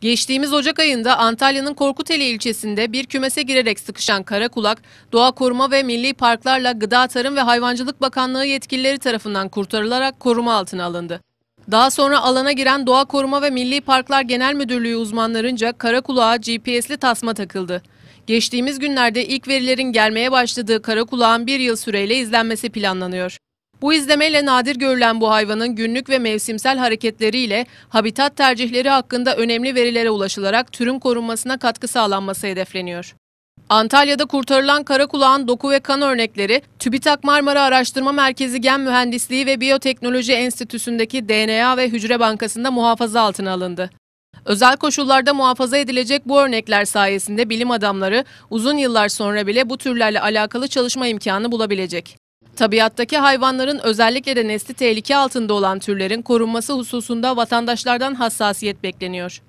Geçtiğimiz Ocak ayında Antalya'nın Korkuteli ilçesinde bir kümese girerek sıkışan kara kulak, Doğa Koruma ve Milli Parklarla Gıda Tarım ve Hayvancılık Bakanlığı yetkilileri tarafından kurtarılarak koruma altına alındı. Daha sonra alana giren Doğa Koruma ve Milli Parklar Genel Müdürlüğü uzmanlarınca kulağa GPS'li tasma takıldı. Geçtiğimiz günlerde ilk verilerin gelmeye başladığı kara kulağın bir yıl süreyle izlenmesi planlanıyor. Bu izlemeyle nadir görülen bu hayvanın günlük ve mevsimsel hareketleriyle habitat tercihleri hakkında önemli verilere ulaşılarak türün korunmasına katkı sağlanması hedefleniyor. Antalya'da kurtarılan kara kulağın doku ve kan örnekleri TÜBİTAK Marmara Araştırma Merkezi Gen Mühendisliği ve Biyoteknoloji Enstitüsü'ndeki DNA ve Hücre Bankası'nda muhafaza altına alındı. Özel koşullarda muhafaza edilecek bu örnekler sayesinde bilim adamları uzun yıllar sonra bile bu türlerle alakalı çalışma imkanı bulabilecek. Tabiattaki hayvanların özellikle de nesli tehlike altında olan türlerin korunması hususunda vatandaşlardan hassasiyet bekleniyor.